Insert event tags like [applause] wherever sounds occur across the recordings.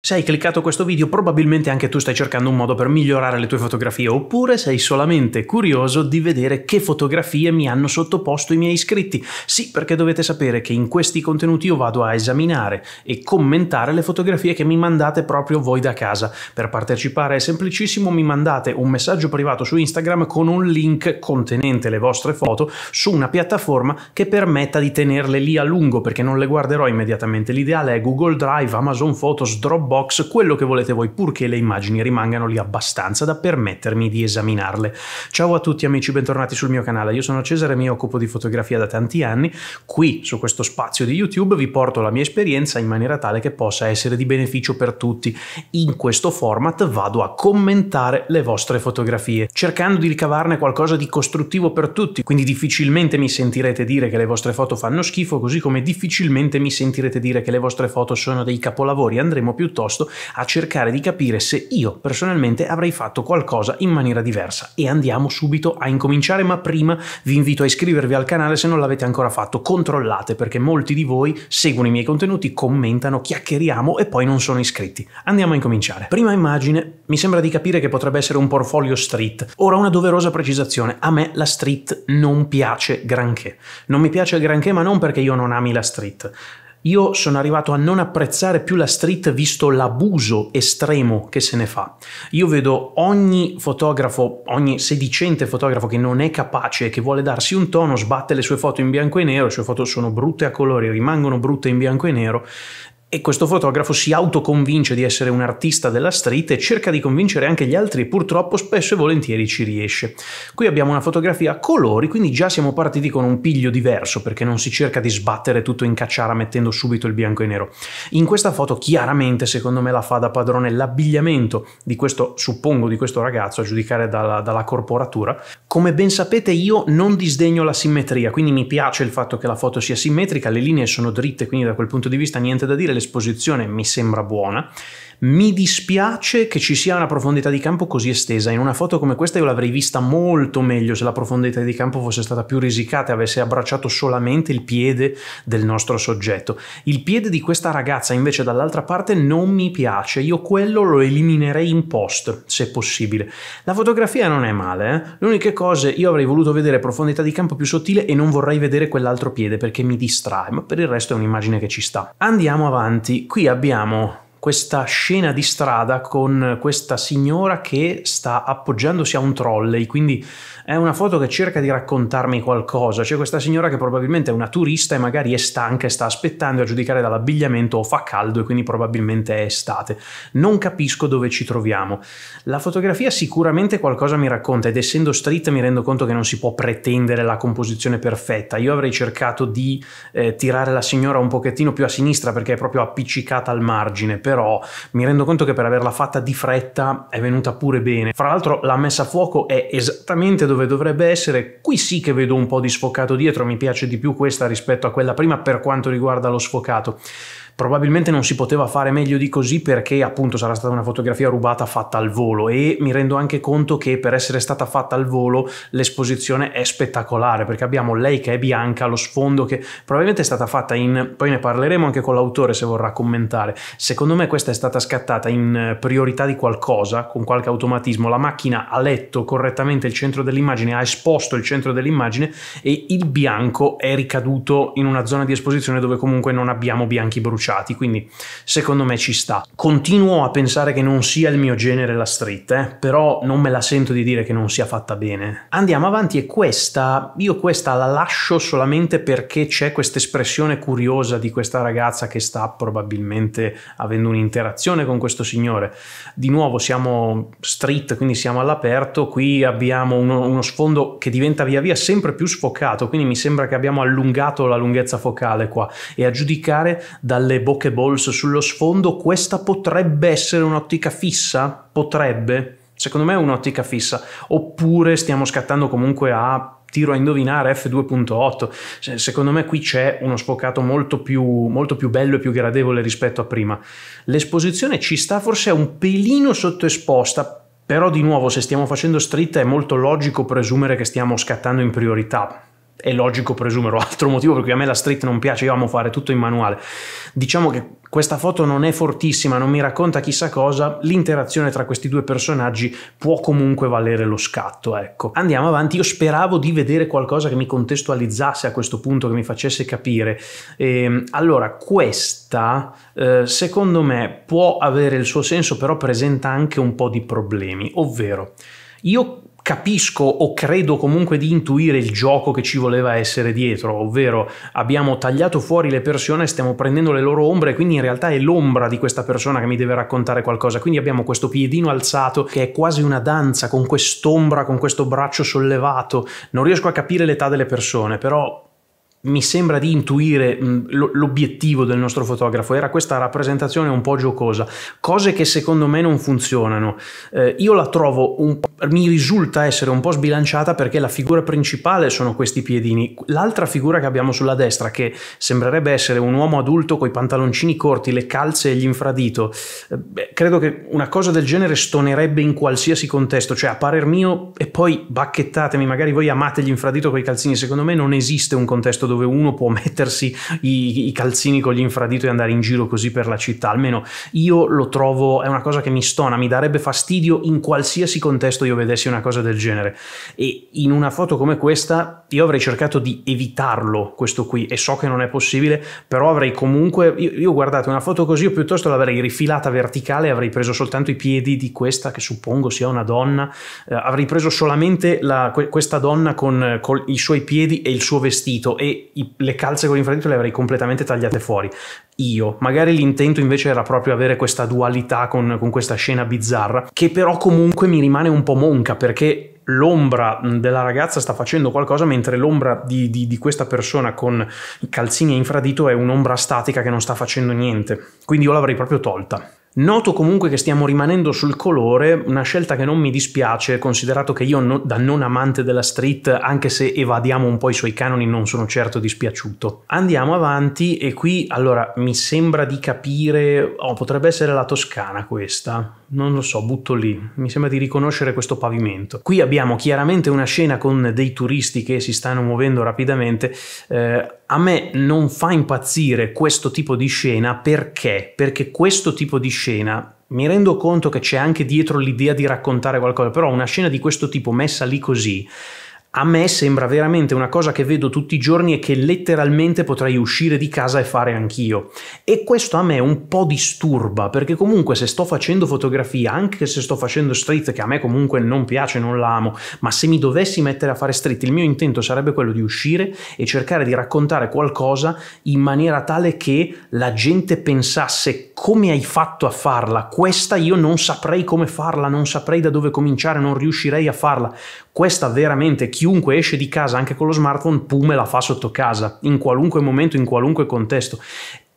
Se hai cliccato questo video probabilmente anche tu stai cercando un modo per migliorare le tue fotografie oppure sei solamente curioso di vedere che fotografie mi hanno sottoposto i miei iscritti. Sì, perché dovete sapere che in questi contenuti io vado a esaminare e commentare le fotografie che mi mandate proprio voi da casa. Per partecipare è semplicissimo, mi mandate un messaggio privato su Instagram con un link contenente le vostre foto su una piattaforma che permetta di tenerle lì a lungo perché non le guarderò immediatamente. L'ideale è Google Drive, Amazon Photos, Dropbox Dropbox, quello che volete voi, purché le immagini rimangano lì abbastanza da permettermi di esaminarle. Ciao a tutti amici, bentornati sul mio canale. Io sono Cesare e mi occupo di fotografia da tanti anni. Qui, su questo spazio di YouTube, vi porto la mia esperienza in maniera tale che possa essere di beneficio per tutti. In questo format vado a commentare le vostre fotografie, cercando di ricavarne qualcosa di costruttivo per tutti, quindi difficilmente mi sentirete dire che le vostre foto fanno schifo, così come difficilmente mi sentirete dire che le vostre foto sono dei capolavori. Andremo piuttosto piuttosto a cercare di capire se io personalmente avrei fatto qualcosa in maniera diversa e andiamo subito a incominciare ma prima vi invito a iscrivervi al canale se non l'avete ancora fatto controllate perché molti di voi seguono i miei contenuti commentano chiacchieriamo e poi non sono iscritti andiamo a incominciare prima immagine mi sembra di capire che potrebbe essere un portfolio street ora una doverosa precisazione a me la street non piace granché non mi piace granché ma non perché io non ami la street io sono arrivato a non apprezzare più la street visto l'abuso estremo che se ne fa. Io vedo ogni fotografo, ogni sedicente fotografo che non è capace, che vuole darsi un tono, sbatte le sue foto in bianco e nero, le sue foto sono brutte a colori, rimangono brutte in bianco e nero e questo fotografo si autoconvince di essere un artista della street e cerca di convincere anche gli altri e purtroppo spesso e volentieri ci riesce. Qui abbiamo una fotografia a colori, quindi già siamo partiti con un piglio diverso perché non si cerca di sbattere tutto in cacciara mettendo subito il bianco e nero. In questa foto chiaramente secondo me la fa da padrone l'abbigliamento di questo, suppongo, di questo ragazzo a giudicare dalla, dalla corporatura. Come ben sapete io non disdegno la simmetria, quindi mi piace il fatto che la foto sia simmetrica, le linee sono dritte, quindi da quel punto di vista niente da dire l'esposizione mi sembra buona. Mi dispiace che ci sia una profondità di campo così estesa. In una foto come questa io l'avrei vista molto meglio se la profondità di campo fosse stata più risicata e avesse abbracciato solamente il piede del nostro soggetto. Il piede di questa ragazza invece dall'altra parte non mi piace. Io quello lo eliminerei in post, se possibile. La fotografia non è male. Eh? L'unica cosa, io avrei voluto vedere profondità di campo più sottile e non vorrei vedere quell'altro piede perché mi distrae, ma per il resto è un'immagine che ci sta. Andiamo avanti. Qui abbiamo questa scena di strada con questa signora che sta appoggiandosi a un trolley, quindi è una foto che cerca di raccontarmi qualcosa, c'è questa signora che probabilmente è una turista e magari è stanca e sta aspettando a giudicare dall'abbigliamento o fa caldo e quindi probabilmente è estate. Non capisco dove ci troviamo. La fotografia sicuramente qualcosa mi racconta ed essendo street mi rendo conto che non si può pretendere la composizione perfetta. Io avrei cercato di eh, tirare la signora un pochettino più a sinistra perché è proprio appiccicata al margine, però però mi rendo conto che per averla fatta di fretta è venuta pure bene. Fra l'altro la messa a fuoco è esattamente dove dovrebbe essere, qui sì che vedo un po' di sfocato dietro, mi piace di più questa rispetto a quella prima per quanto riguarda lo sfocato. Probabilmente non si poteva fare meglio di così perché appunto sarà stata una fotografia rubata fatta al volo e mi rendo anche conto che per essere stata fatta al volo l'esposizione è spettacolare perché abbiamo lei che è bianca, lo sfondo che probabilmente è stata fatta in... poi ne parleremo anche con l'autore se vorrà commentare. Secondo me questa è stata scattata in priorità di qualcosa, con qualche automatismo. La macchina ha letto correttamente il centro dell'immagine, ha esposto il centro dell'immagine e il bianco è ricaduto in una zona di esposizione dove comunque non abbiamo bianchi bruciati associati, quindi secondo me ci sta. Continuo a pensare che non sia il mio genere la street, eh, però non me la sento di dire che non sia fatta bene. Andiamo avanti e questa, io questa la lascio solamente perché c'è questa espressione curiosa di questa ragazza che sta probabilmente avendo un'interazione con questo signore. Di nuovo siamo street, quindi siamo all'aperto, qui abbiamo uno, uno sfondo che diventa via via sempre più sfocato, quindi mi sembra che abbiamo allungato la lunghezza focale qua e a giudicare dalle le balls sullo sfondo, questa potrebbe essere un'ottica fissa? Potrebbe. Secondo me è un'ottica fissa. Oppure stiamo scattando comunque a tiro a indovinare F2.8. Secondo me qui c'è uno sfocato molto più, molto più, bello e più gradevole rispetto a prima. L'esposizione ci sta forse un pelino sottoesposta, però di nuovo se stiamo facendo stritta è molto logico presumere che stiamo scattando in priorità è logico presumere, altro motivo per cui a me la street non piace, io amo fare tutto in manuale. Diciamo che questa foto non è fortissima, non mi racconta chissà cosa, l'interazione tra questi due personaggi può comunque valere lo scatto, ecco. Andiamo avanti, io speravo di vedere qualcosa che mi contestualizzasse a questo punto, che mi facesse capire. Ehm, allora, questa eh, secondo me può avere il suo senso, però presenta anche un po' di problemi, ovvero io capisco o credo comunque di intuire il gioco che ci voleva essere dietro, ovvero abbiamo tagliato fuori le persone, stiamo prendendo le loro ombre, quindi in realtà è l'ombra di questa persona che mi deve raccontare qualcosa, quindi abbiamo questo piedino alzato che è quasi una danza con quest'ombra, con questo braccio sollevato, non riesco a capire l'età delle persone, però mi sembra di intuire l'obiettivo del nostro fotografo, era questa rappresentazione un po' giocosa, cose che secondo me non funzionano. Eh, io la trovo un po', mi risulta essere un po' sbilanciata perché la figura principale sono questi piedini. L'altra figura che abbiamo sulla destra, che sembrerebbe essere un uomo adulto coi pantaloncini corti, le calze e l'infradito, eh, beh, credo che una cosa del genere stonerebbe in qualsiasi contesto, cioè a parer mio, e poi bacchettatemi, magari voi amate gli l'infradito coi calzini, secondo me non esiste un contesto dove uno può [laughs] mettersi i, i, calzini con gli infradito e andare in giro così per la città, almeno io lo trovo, è una cosa che mi stona, mi darebbe fastidio in qualsiasi contesto io vedessi una cosa del genere e in una foto come questa io avrei cercato di evitarlo questo qui e so che non è possibile, però avrei comunque, io, io guardate una foto così io piuttosto l'avrei rifilata verticale, avrei preso soltanto i piedi di questa che suppongo sia una donna, eh, avrei preso solamente la, questa donna con, con i suoi piedi e il suo vestito e i, le calze con l'infradito le avrei completamente tagliate fuori. Io, magari l'intento invece era proprio avere questa dualità con, con questa scena bizzarra, che però comunque mi rimane un po' monca perché l'ombra della ragazza sta facendo qualcosa mentre l'ombra di, di, di, questa persona con i calzini infradito è un'ombra statica che non sta facendo niente quindi io l'avrei proprio tolta Noto comunque che stiamo rimanendo sul colore, una scelta che non mi dispiace, considerato che io no, da non amante della street, anche se evadiamo un po' i suoi canoni, non sono certo dispiaciuto. Andiamo avanti e qui allora mi sembra di capire, oh, potrebbe essere la Toscana questa, non lo so, butto lì, mi sembra di riconoscere questo pavimento. Qui abbiamo chiaramente una scena con dei turisti che si stanno muovendo rapidamente, eh, a me non fa impazzire questo tipo di scena perché? Perché questo tipo di scena mi rendo conto che c'è anche dietro l'idea di raccontare qualcosa, però una scena di questo tipo messa lì così a me sembra veramente una cosa che vedo tutti i giorni e che letteralmente potrei uscire di casa e fare anch'io. E questo a me un po' disturba, perché comunque se sto facendo fotografia, anche se sto facendo street, che a me comunque non piace, non l'amo, ma se mi dovessi mettere a fare street, il mio intento sarebbe quello di uscire e cercare di raccontare qualcosa in maniera tale che la gente pensasse come hai fatto a farla, questa io non saprei come farla, non saprei da dove cominciare, non riuscirei a farla. Questa veramente chiunque esce di casa anche con lo smartphone, pume la fa sotto casa, in qualunque momento, in qualunque contesto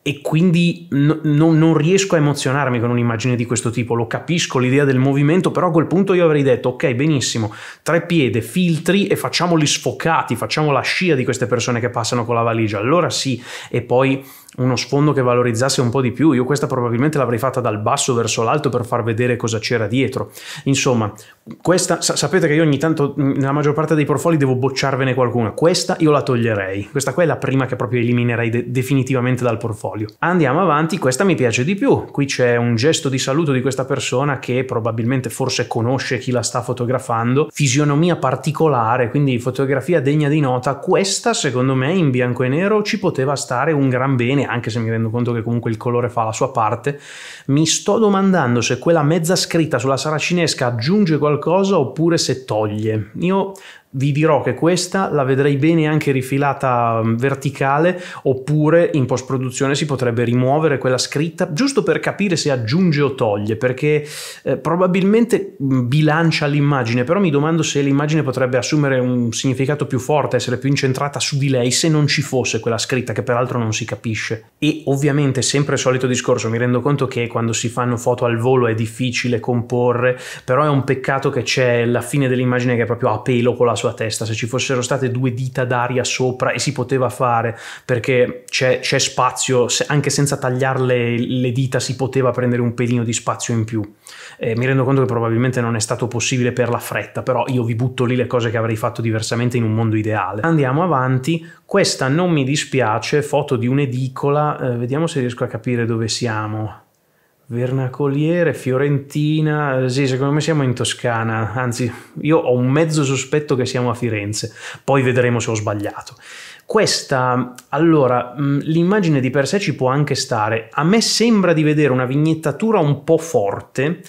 e quindi no, no, non riesco a emozionarmi con un'immagine di questo tipo, lo capisco l'idea del movimento, però a quel punto io avrei detto ok benissimo, tre piede, filtri e facciamoli sfocati, facciamo la scia di queste persone che passano con la valigia, allora sì, e poi uno sfondo che valorizzasse un po' di più. Io questa probabilmente l'avrei fatta dal basso verso l'alto per far vedere cosa c'era dietro. Insomma, questa sa- sapete che io ogni tanto nella maggior parte dei portfolio devo bocciarvene qualcuna. Questa io la toglierei. Questa qua è la prima che proprio eliminerei de- definitivamente dal portfolio. Andiamo avanti, questa mi piace di più. Qui c'è un gesto di saluto di questa persona che probabilmente forse conosce chi la sta fotografando. Fisionomia particolare, quindi fotografia degna di nota. Questa secondo me in bianco e nero ci poteva stare un gran bene bene, anche se mi rendo conto che comunque il colore fa la sua parte. Mi sto domandando se quella mezza scritta sulla saracinesca aggiunge qualcosa oppure se toglie. Io vi dirò che questa la vedrei bene anche rifilata mm, verticale oppure in post produzione si potrebbe rimuovere quella scritta giusto per capire se aggiunge o toglie perché eh, probabilmente mm, bilancia l'immagine però mi domando se l'immagine potrebbe assumere un significato più forte essere più incentrata su di lei se non ci fosse quella scritta che peraltro non si capisce e ovviamente sempre il solito discorso mi rendo conto che quando si fanno foto al volo è difficile comporre però è un peccato che c'è la fine dell'immagine che è proprio a pelo con la sua testa, se ci fossero state due dita d'aria sopra e si poteva fare perché c'è, c'è spazio, se, anche senza tagliarle le dita si poteva prendere un pelino di spazio in più. Eh, mi rendo conto che probabilmente non è stato possibile per la fretta, però io vi butto lì le cose che avrei fatto diversamente in un mondo ideale. Andiamo avanti, questa non mi dispiace, foto di un'edicola, eh, vediamo se riesco a capire dove siamo. Vernacoliere, Fiorentina, sì, secondo me siamo in Toscana, anzi io ho un mezzo sospetto che siamo a Firenze, poi vedremo se ho sbagliato. Questa, allora, mm, l'immagine di per sé ci può anche stare, a me sembra di vedere una vignettatura un po' forte,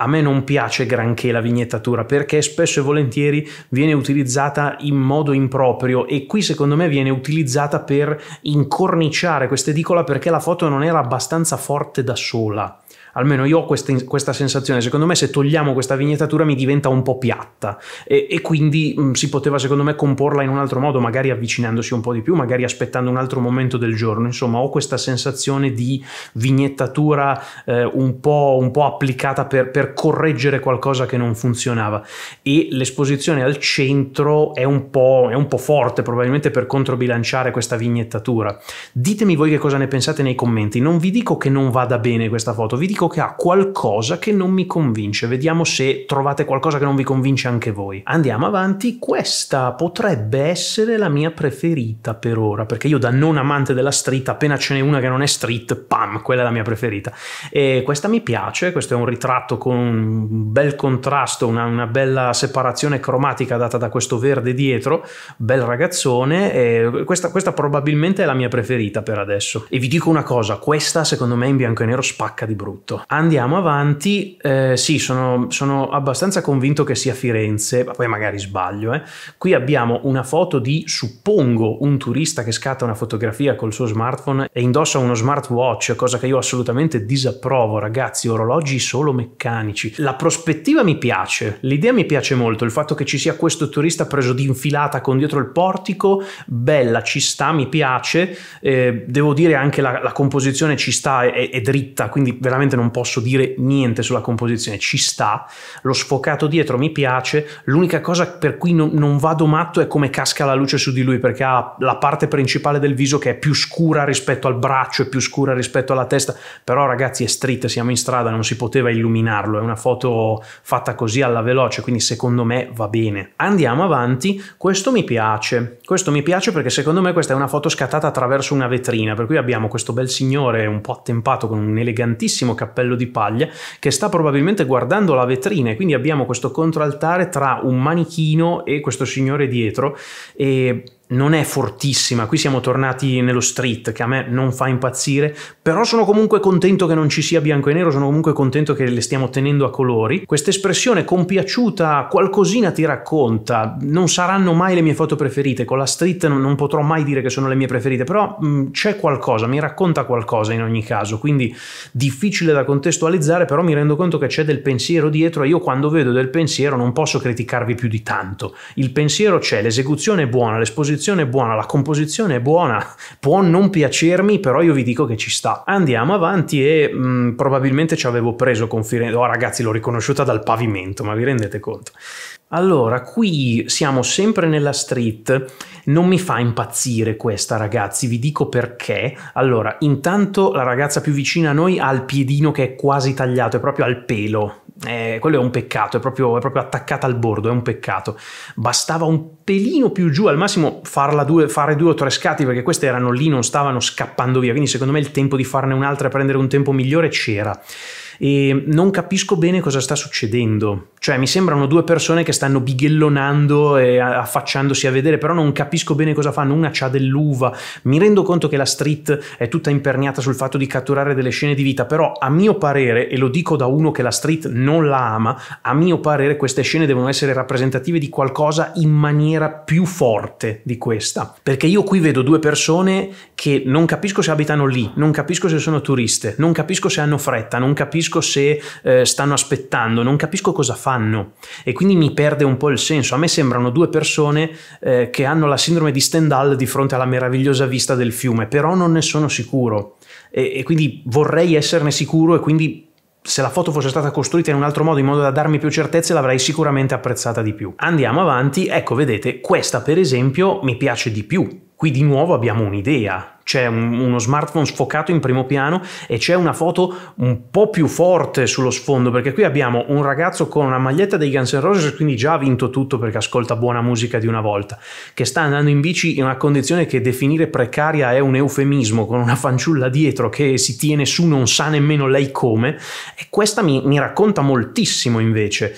a me non piace granché la vignettatura perché spesso e volentieri viene utilizzata in modo improprio e qui secondo me viene utilizzata per incorniciare questa edicola perché la foto non era abbastanza forte da sola. Almeno io ho questa, questa, sensazione. Secondo me, se togliamo questa vignettatura, mi diventa un po' piatta. E, e quindi mh, si poteva, secondo me, comporla in un altro modo, magari avvicinandosi un po' di più, magari aspettando un altro momento del giorno. Insomma, ho questa sensazione di vignettatura eh, un, po', un, po', applicata per, per correggere qualcosa che non funzionava. E l'esposizione al centro è un po', è un po forte, probabilmente per controbilanciare questa vignettatura. Ditemi voi che cosa ne pensate nei commenti. Non vi dico che non vada bene questa foto, vi dico che ha qualcosa che non mi convince. Vediamo se trovate qualcosa che non vi convince anche voi. Andiamo avanti. Questa potrebbe essere la mia preferita per ora, perché io da non amante della street, appena ce n'è una che non è street, pam, quella è la mia preferita. E questa mi piace, questo è un ritratto con un bel contrasto, una, una bella separazione cromatica data da questo verde dietro, bel ragazzone. E questa, questa probabilmente è la mia preferita per adesso. E vi dico una cosa, questa secondo me in bianco e nero spacca di brutto tutto. Andiamo avanti, eh, sì, sono, sono, abbastanza convinto che sia Firenze, ma poi magari sbaglio. Eh. Qui abbiamo una foto di, suppongo, un turista che scatta una fotografia col suo smartphone e indossa uno smartwatch, cosa che io assolutamente disapprovo, ragazzi, orologi solo meccanici. La prospettiva mi piace, l'idea mi piace molto, il fatto che ci sia questo turista preso di infilata con dietro il portico, bella, ci sta, mi piace, eh, devo dire anche la, la composizione ci sta, è, è dritta, quindi veramente non posso dire niente sulla composizione, ci sta, lo sfocato dietro mi piace, l'unica cosa per cui non, non vado matto è come casca la luce su di lui perché ha la parte principale del viso che è più scura rispetto al braccio, è più scura rispetto alla testa, però ragazzi è stretta, siamo in strada, non si poteva illuminarlo, è una foto fatta così alla veloce, quindi secondo me va bene. Andiamo avanti, questo mi piace, questo mi piace perché secondo me questa è una foto scattata attraverso una vetrina, per cui abbiamo questo bel signore un po' attempato con un elegantissimo cappello cappello di paglia, che sta probabilmente guardando la vetrina e quindi abbiamo questo contraltare tra un manichino e questo signore dietro e non è fortissima, qui siamo tornati nello street che a me non fa impazzire, però sono comunque contento che non ci sia bianco e nero, sono comunque contento che le stiamo tenendo a colori. Questa espressione compiaciuta qualcosina ti racconta, non saranno mai le mie foto preferite, con la street non, non potrò mai dire che sono le mie preferite, però mh, mm, c'è qualcosa, mi racconta qualcosa in ogni caso, quindi difficile da contestualizzare, però mi rendo conto che c'è del pensiero dietro e io quando vedo del pensiero non posso criticarvi più di tanto. Il pensiero c'è, l'esecuzione è buona, l'esposizione composizione è buona, la composizione è buona, [laughs] può non piacermi, però io vi dico che ci sta. Andiamo avanti e mh, mm, probabilmente ci avevo preso confidenza. Oh ragazzi, l'ho riconosciuta dal pavimento, ma vi rendete conto? Allora, qui siamo sempre nella street, non mi fa impazzire questa ragazzi, vi dico perché. Allora, intanto la ragazza più vicina a noi ha il piedino che è quasi tagliato, è proprio al pelo, eh, quello è un peccato, è proprio, è proprio, attaccata al bordo, è un peccato. Bastava un pelino più giù, al massimo due, fare due o tre scatti perché queste erano lì, non stavano scappando via, quindi secondo me il tempo di farne un'altra e prendere un tempo migliore c'era e non capisco bene cosa sta succedendo. Cioè, mi sembrano due persone che stanno bighellonando e affacciandosi a vedere, però non capisco bene cosa fanno. Una c'ha dell'uva. Mi rendo conto che la street è tutta imperniata sul fatto di catturare delle scene di vita, però a mio parere, e lo dico da uno che la street non la ama, a mio parere queste scene devono essere rappresentative di qualcosa in maniera più forte di questa. Perché io qui vedo due persone che non capisco se abitano lì, non capisco se sono turiste, non capisco se hanno fretta, non capisco capisco se eh, stanno aspettando, non capisco cosa fanno e quindi mi perde un po' il senso. A me sembrano due persone eh, che hanno la sindrome di Stendhal di fronte alla meravigliosa vista del fiume, però non ne sono sicuro e, e quindi vorrei esserne sicuro e quindi se la foto fosse stata costruita in un altro modo in modo da darmi più certezze l'avrei sicuramente apprezzata di più. Andiamo avanti, ecco vedete, questa per esempio mi piace di più. Qui di nuovo abbiamo un'idea, c'è un, uno smartphone sfocato in primo piano e c'è una foto un po' più forte sullo sfondo perché qui abbiamo un ragazzo con una maglietta dei Guns N' Roses quindi già ha vinto tutto perché ascolta buona musica di una volta che sta andando in bici in una condizione che definire precaria è un eufemismo con una fanciulla dietro che si tiene su non sa nemmeno lei come e questa mi, mi racconta moltissimo invece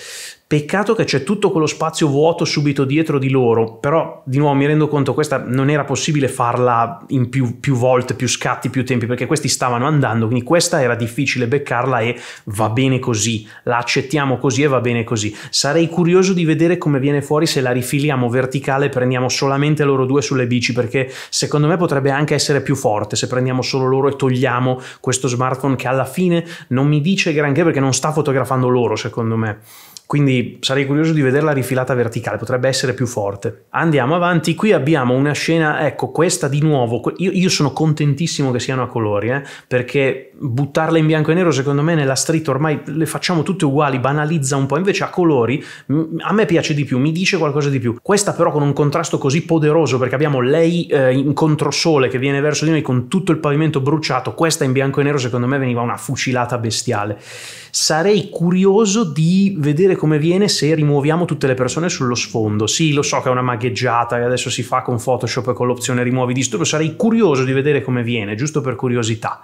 Peccato che c'è tutto quello spazio vuoto subito dietro di loro, però di nuovo mi rendo conto questa non era possibile farla in più, più volte, più scatti, più tempi, perché questi stavano andando, quindi questa era difficile beccarla e va bene così, la accettiamo così e va bene così. Sarei curioso di vedere come viene fuori se la rifiliamo verticale e prendiamo solamente loro due sulle bici, perché secondo me potrebbe anche essere più forte se prendiamo solo loro e togliamo questo smartphone che alla fine non mi dice granché perché non sta fotografando loro, secondo me. Quindi sarei curioso di vederla rifilata verticale, potrebbe essere più forte. Andiamo avanti, qui abbiamo una scena, ecco questa di nuovo, io, io sono contentissimo che siano a colori, eh, perché buttarle in bianco e nero secondo me nella street ormai le facciamo tutte uguali, banalizza un po', invece a colori a me piace di più, mi dice qualcosa di più. Questa però con un contrasto così poderoso perché abbiamo lei eh, in controsole che viene verso di noi con tutto il pavimento bruciato, questa in bianco e nero secondo me veniva una fucilata bestiale. Sarei curioso di vedere come viene se rimuoviamo tutte le persone sullo sfondo. Sì, lo so che è una magheggiata e adesso si fa con Photoshop e con l'opzione rimuovi disturbo, sarei curioso di vedere come viene, giusto per curiosità.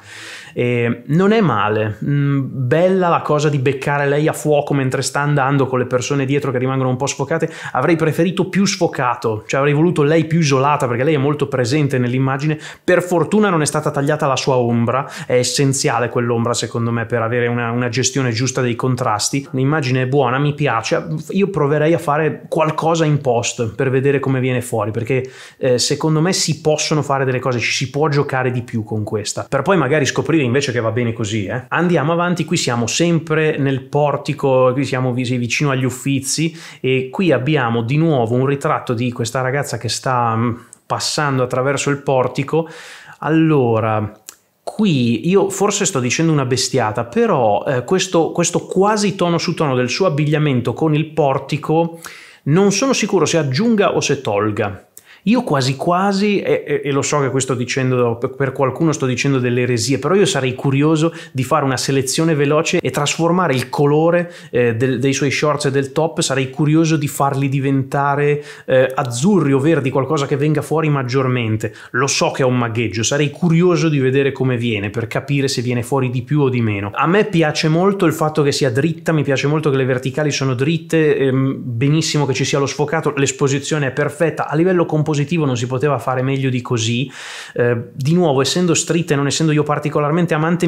E ehm, non è male, mm, bella la cosa di beccare lei a fuoco mentre sta andando con le persone dietro che rimangono un po' sfocate, avrei preferito più sfocato, cioè avrei voluto lei più isolata perché lei è molto presente nell'immagine, per fortuna non è stata tagliata la sua ombra, è essenziale quell'ombra secondo me per avere una, una gestione giusta dei contrasti, l'immagine è buona, mi piace, io proverei a fare qualcosa in post per vedere come viene fuori perché eh, secondo me si possono fare delle cose, ci si può giocare di più con questa, per poi magari scoprire invece che va bene così. Eh. Andiamo avanti, qui siamo sempre nel portico, qui siamo vicino agli uffizi e qui abbiamo di nuovo un ritratto di questa ragazza che sta mm, passando attraverso il portico. Allora, qui io forse sto dicendo una bestiata, però eh, questo, questo quasi tono su tono del suo abbigliamento con il portico non sono sicuro se aggiunga o se tolga. Io quasi quasi, e, e, e lo so che questo dicendo per qualcuno sto dicendo delle eresie, però io sarei curioso di fare una selezione veloce e trasformare il colore eh, del, dei suoi shorts e del top, sarei curioso di farli diventare eh, azzurri o verdi, qualcosa che venga fuori maggiormente. Lo so che è un magheggio, sarei curioso di vedere come viene per capire se viene fuori di più o di meno. A me piace molto il fatto che sia dritta, mi piace molto che le verticali sono dritte, ehm, benissimo che ci sia lo sfocato, l'esposizione è perfetta. A livello compositivo positivo non si poteva fare meglio di così. Eh, di nuovo, essendo street e non essendo io particolarmente amante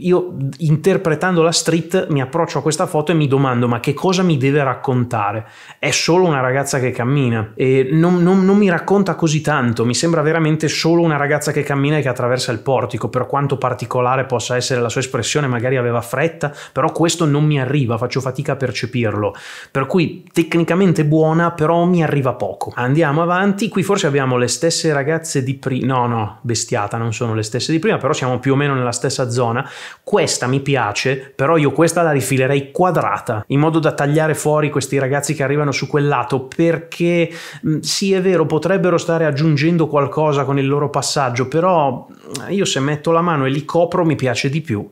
io interpretando la street mi approccio a questa foto e mi domando ma che cosa mi deve raccontare? È solo una ragazza che cammina e non, non, non mi racconta così tanto, mi sembra veramente solo una ragazza che cammina e che attraversa il portico, per quanto particolare possa essere la sua espressione, magari aveva fretta, però questo non mi arriva, faccio fatica a percepirlo, per cui tecnicamente buona però mi arriva poco. Andiamo avanti, qui forse abbiamo le stesse ragazze di prima, no no, bestiata, non sono le stesse di prima, però siamo più o meno nella stessa zona questa mi piace, però io questa la rifilerei quadrata, in modo da tagliare fuori questi ragazzi che arrivano su quel lato, perché mm, sì è vero, potrebbero stare aggiungendo qualcosa con il loro passaggio, però io se metto la mano e li copro mi piace di più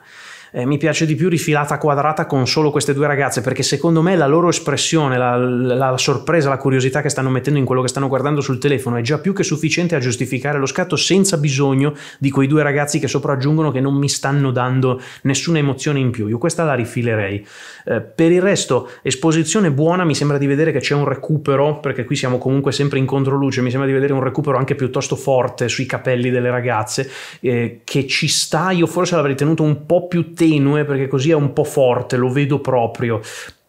eh, mi piace di più rifilata quadrata con solo queste due ragazze perché secondo me la loro espressione, la, la, la, sorpresa, la curiosità che stanno mettendo in quello che stanno guardando sul telefono è già più che sufficiente a giustificare lo scatto senza bisogno di quei due ragazzi che sopraggiungono che non mi stanno dando nessuna emozione in più. Io questa la rifilerei. Eh, per il resto, esposizione buona, mi sembra di vedere che c'è un recupero perché qui siamo comunque sempre in controluce, mi sembra di vedere un recupero anche piuttosto forte sui capelli delle ragazze eh, che ci sta, io forse l'avrei tenuto un po' più tenue perché così è un po' forte, lo vedo proprio,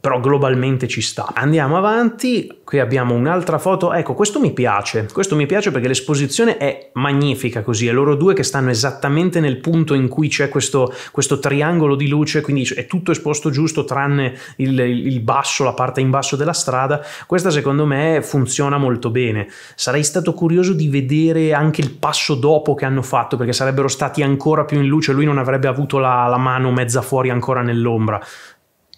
però globalmente ci sta. Andiamo avanti, qui abbiamo un'altra foto, ecco questo mi piace, questo mi piace perché l'esposizione è magnifica così, è loro due che stanno esattamente nel punto in cui c'è questo, questo triangolo di luce, quindi è tutto esposto giusto tranne il, il, basso, la parte in basso della strada, questa secondo me funziona molto bene. Sarei stato curioso di vedere anche il passo dopo che hanno fatto perché sarebbero stati ancora più in luce, lui non avrebbe avuto la, la mano mezza fuori ancora nell'ombra,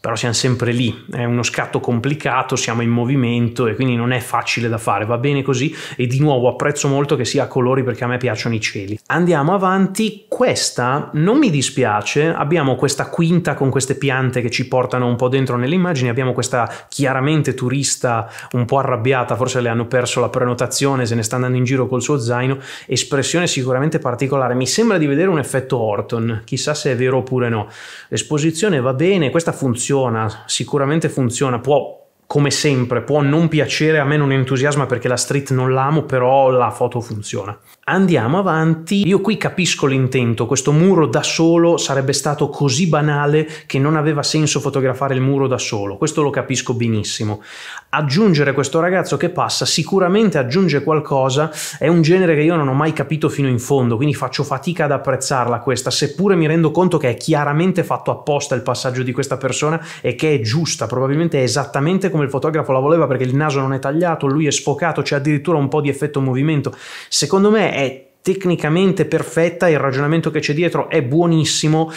però siamo sempre lì, è uno scatto complicato, siamo in movimento e quindi non è facile da fare, va bene così e di nuovo apprezzo molto che sia a colori perché a me piacciono i cieli. Andiamo avanti, questa non mi dispiace, abbiamo questa quinta con queste piante che ci portano un po' dentro nelle immagini, abbiamo questa chiaramente turista un po' arrabbiata, forse le hanno perso la prenotazione, se ne sta andando in giro col suo zaino, espressione sicuramente particolare, mi sembra di vedere un effetto Orton, chissà se è vero oppure no. L'esposizione va bene, questa funziona funziona, sicuramente funziona, può come sempre può non piacere, a me non entusiasma perché la street non l'amo, però la foto funziona. Andiamo avanti, io qui capisco l'intento, questo muro da solo sarebbe stato così banale che non aveva senso fotografare il muro da solo, questo lo capisco benissimo. Aggiungere questo ragazzo che passa sicuramente aggiunge qualcosa, è un genere che io non ho mai capito fino in fondo, quindi faccio fatica ad apprezzarla questa, seppure mi rendo conto che è chiaramente fatto apposta il passaggio di questa persona e che è giusta, probabilmente è esattamente come il fotografo la voleva perché il naso non è tagliato, lui è sfocato, c'è addirittura un po' di effetto movimento. Secondo me è tecnicamente perfetta, il ragionamento che c'è dietro è buonissimo,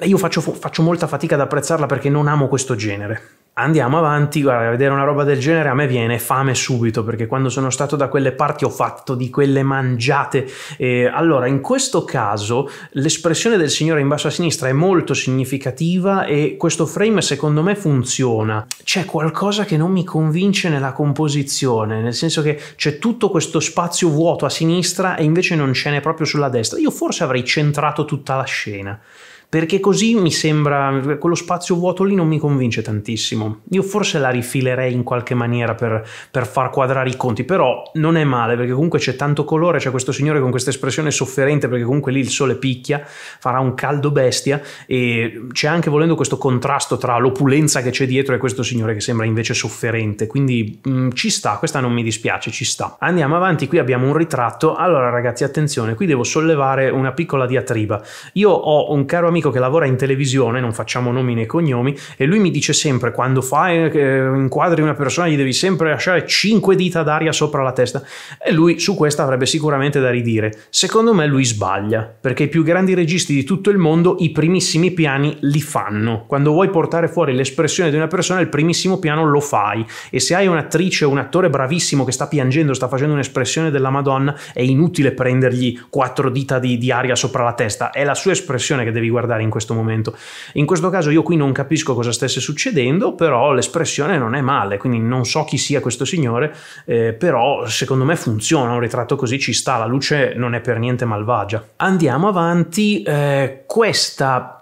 io faccio, faccio molta fatica ad apprezzarla perché non amo questo genere andiamo avanti, guarda, vedere una roba del genere a me viene fame subito, perché quando sono stato da quelle parti ho fatto di quelle mangiate. Eh, allora, in questo caso l'espressione del signore in basso a sinistra è molto significativa e questo frame secondo me funziona. C'è qualcosa che non mi convince nella composizione, nel senso che c'è tutto questo spazio vuoto a sinistra e invece non ce n'è proprio sulla destra. Io forse avrei centrato tutta la scena perché così mi sembra quello spazio vuoto lì non mi convince tantissimo. Io forse la rifilerei in qualche maniera per, per far quadrare i conti, però non è male perché comunque c'è tanto colore, c'è questo signore con questa espressione sofferente perché comunque lì il sole picchia, farà un caldo bestia e c'è anche volendo questo contrasto tra l'opulenza che c'è dietro e questo signore che sembra invece sofferente, quindi mh, mm, ci sta, questa non mi dispiace, ci sta. Andiamo avanti, qui abbiamo un ritratto. Allora ragazzi, attenzione, qui devo sollevare una piccola diatriba. Io ho un caro amico amico che lavora in televisione, non facciamo nomi né cognomi, e lui mi dice sempre quando fai eh, inquadri una persona gli devi sempre lasciare cinque dita d'aria sopra la testa e lui su questa avrebbe sicuramente da ridire. Secondo me lui sbaglia, perché i più grandi registi di tutto il mondo i primissimi piani li fanno. Quando vuoi portare fuori l'espressione di una persona, il primissimo piano lo fai e se hai un'attrice o un attore bravissimo che sta piangendo, sta facendo un'espressione della Madonna, è inutile prendergli quattro dita di, di aria sopra la testa, è la sua espressione che devi guardare guardare in questo momento. In questo caso io qui non capisco cosa stesse succedendo, però l'espressione non è male, quindi non so chi sia questo signore, eh, però secondo me funziona, un ritratto così ci sta, la luce non è per niente malvagia. Andiamo avanti, eh, questa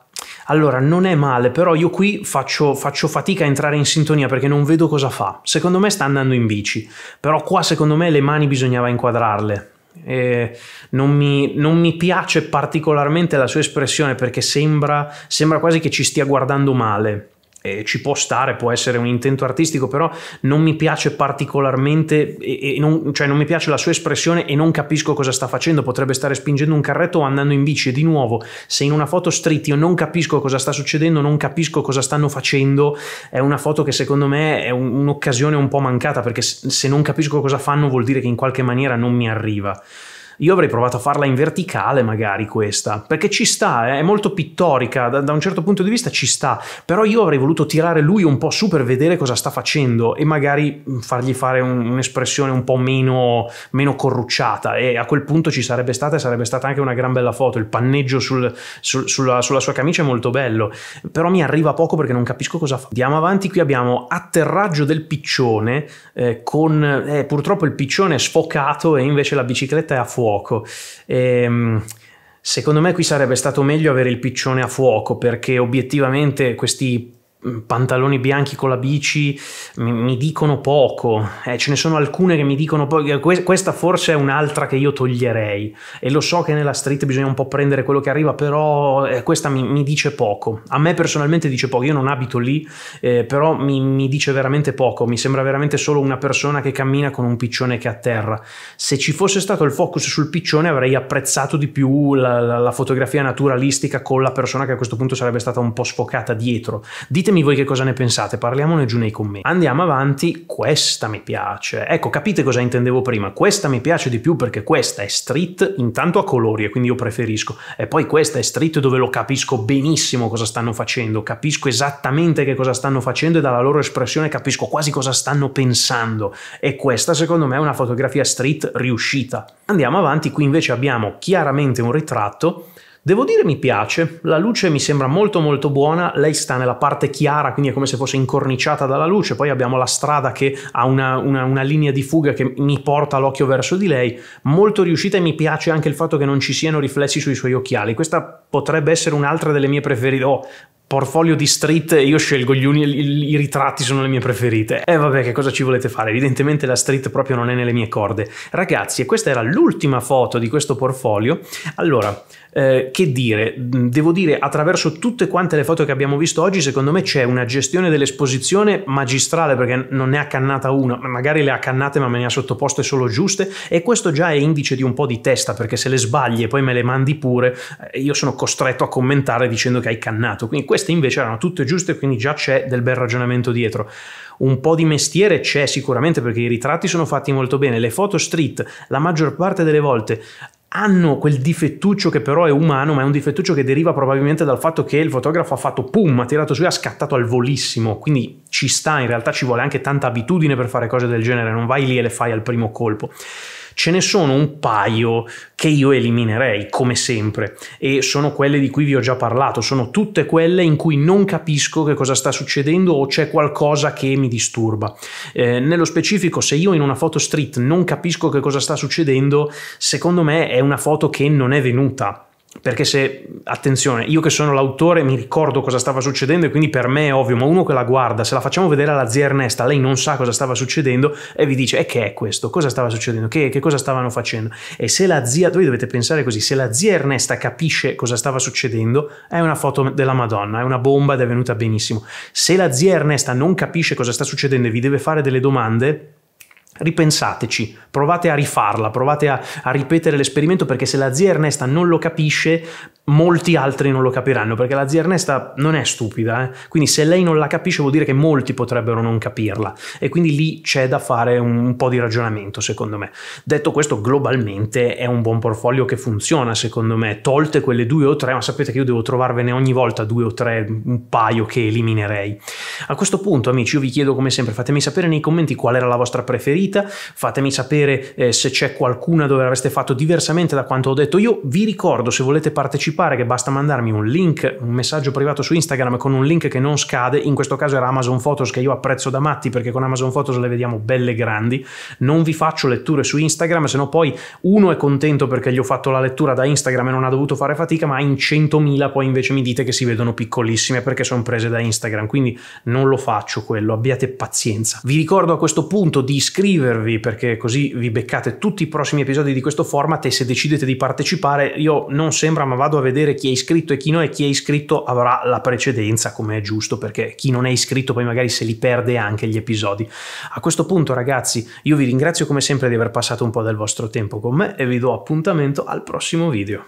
allora, non è male, però io qui faccio, faccio, fatica a entrare in sintonia perché non vedo cosa fa. Secondo me sta andando in bici, però qua secondo me le mani bisognava inquadrarle. Eh, non, mi, non, mi, piace particolarmente la sua espressione perché sembra, sembra quasi che ci stia guardando male eh, ci può stare, può essere un intento artistico, però non mi piace particolarmente, e, e non, cioè non mi piace la sua espressione e non capisco cosa sta facendo, potrebbe stare spingendo un carretto o andando in bici e di nuovo se in una foto street io non capisco cosa sta succedendo, non capisco cosa stanno facendo, è una foto che secondo me è un, un'occasione un po' mancata perché se, se non capisco cosa fanno vuol dire che in qualche maniera non mi arriva. Io avrei provato a farla in verticale magari questa, perché ci sta, eh? è molto pittorica, da, da, un certo punto di vista ci sta, però io avrei voluto tirare lui un po' su per vedere cosa sta facendo e magari mm, fargli fare un, un'espressione un po' meno, meno, corrucciata e a quel punto ci sarebbe stata e sarebbe stata anche una gran bella foto, il panneggio sul, sul, sulla, sulla sua camicia è molto bello, però mi arriva poco perché non capisco cosa fa. Andiamo avanti, qui abbiamo atterraggio del piccione eh, con eh, purtroppo il piccione è sfocato e invece la bicicletta è a fuoco fuoco. E, ehm, secondo me qui sarebbe stato meglio avere il piccione a fuoco perché obiettivamente questi Mm, pantaloni bianchi con la bici mi, mi dicono poco, eh, ce ne sono alcune che mi dicono poco, eh, questa forse è un'altra che io toglierei e lo so che nella street bisogna un po' prendere quello che arriva, però eh, questa mi, mi, dice poco, a me personalmente dice poco, io non abito lì, eh, però mi, mi, dice veramente poco, mi sembra veramente solo una persona che cammina con un piccione che atterra. se ci fosse stato il focus sul piccione avrei apprezzato di più la, la, la fotografia naturalistica con la persona che a questo punto sarebbe stata un po' sfocata dietro, ditemi Ditemi voi che cosa ne pensate, parliamone giù nei commenti. Andiamo avanti, questa mi piace. Ecco, capite cosa intendevo prima? Questa mi piace di più perché questa è street intanto a colori e quindi io preferisco. E poi questa è street dove lo capisco benissimo cosa stanno facendo, capisco esattamente che cosa stanno facendo e dalla loro espressione capisco quasi cosa stanno pensando. E questa secondo me è una fotografia street riuscita. Andiamo avanti, qui invece abbiamo chiaramente un ritratto Devo dire mi piace, la luce mi sembra molto molto buona, lei sta nella parte chiara, quindi è come se fosse incorniciata dalla luce, poi abbiamo la strada che ha una, una, una linea di fuga che mi porta l'occhio verso di lei, molto riuscita e mi piace anche il fatto che non ci siano riflessi sui suoi occhiali, questa potrebbe essere un'altra delle mie preferite, oh, portfolio di street io scelgo gli uni, i ritratti sono le mie preferite. E eh vabbè, che cosa ci volete fare? Evidentemente la street proprio non è nelle mie corde. Ragazzi, e questa era l'ultima foto di questo portfolio. Allora, eh, che dire, mm, devo dire, attraverso tutte quante le foto che abbiamo visto oggi, secondo me c'è una gestione dell'esposizione magistrale, perché non ne ha cannata una, magari le ha cannate ma me ne ha sottoposte solo giuste, e questo già è indice di un po' di testa, perché se le sbagli e poi me le mandi pure, eh, io sono costretto a commentare dicendo che hai cannato. Quindi queste invece erano tutte giuste, quindi già c'è del bel ragionamento dietro. Un po' di mestiere c'è sicuramente perché i ritratti sono fatti molto bene, le foto street la maggior parte delle volte hanno quel difettuccio che però è umano, ma è un difettuccio che deriva probabilmente dal fatto che il fotografo ha fatto pum, ha tirato su e ha scattato al volissimo, quindi ci sta, in realtà ci vuole anche tanta abitudine per fare cose del genere, non vai lì e le fai al primo colpo ce ne sono un paio che io eliminerei come sempre e sono quelle di cui vi ho già parlato, sono tutte quelle in cui non capisco che cosa sta succedendo o c'è qualcosa che mi disturba. Eh, nello specifico se io in una foto street non capisco che cosa sta succedendo, secondo me è una foto che non è venuta perché se, attenzione, io che sono l'autore mi ricordo cosa stava succedendo e quindi per me è ovvio, ma uno che la guarda, se la facciamo vedere alla zia Ernesta, lei non sa cosa stava succedendo e vi dice, e che è questo? Cosa stava succedendo? Che, che, cosa stavano facendo? E se la zia, voi dovete pensare così, se la zia Ernesta capisce cosa stava succedendo, è una foto della Madonna, è una bomba ed è venuta benissimo. Se la zia Ernesta non capisce cosa sta succedendo e vi deve fare delle domande, Ripensateci, provate a rifarla, provate a, a, ripetere l'esperimento perché se la zia Ernesta non lo capisce, molti altri non lo capiranno perché la zia Ernesta non è stupida, eh? quindi se lei non la capisce vuol dire che molti potrebbero non capirla e quindi lì c'è da fare un, un po' di ragionamento secondo me. Detto questo, globalmente è un buon portfolio che funziona secondo me, tolte quelle due o tre, ma sapete che io devo trovarvene ogni volta due o tre, un paio che eliminerei. A questo punto amici io vi chiedo come sempre fatemi sapere nei commenti qual era la vostra preferita preferita, fatemi sapere eh, se c'è qualcuna dove l'avreste fatto diversamente da quanto ho detto io, vi ricordo se volete partecipare che basta mandarmi un link, un messaggio privato su Instagram con un link che non scade, in questo caso era Amazon Photos che io apprezzo da matti perché con Amazon Photos le vediamo belle grandi, non vi faccio letture su Instagram, se no poi uno è contento perché gli ho fatto la lettura da Instagram e non ha dovuto fare fatica, ma in 100.000 poi invece mi dite che si vedono piccolissime perché sono prese da Instagram, quindi non lo faccio quello, abbiate pazienza. Vi ricordo a questo punto di iscrivervi iscrivervi perché così vi beccate tutti i prossimi episodi di questo format e se decidete di partecipare io non sembra ma vado a vedere chi è iscritto e chi no e chi è iscritto avrà la precedenza come è giusto perché chi non è iscritto poi magari se li perde anche gli episodi. A questo punto ragazzi io vi ringrazio come sempre di aver passato un po' del vostro tempo con me e vi do appuntamento al prossimo video.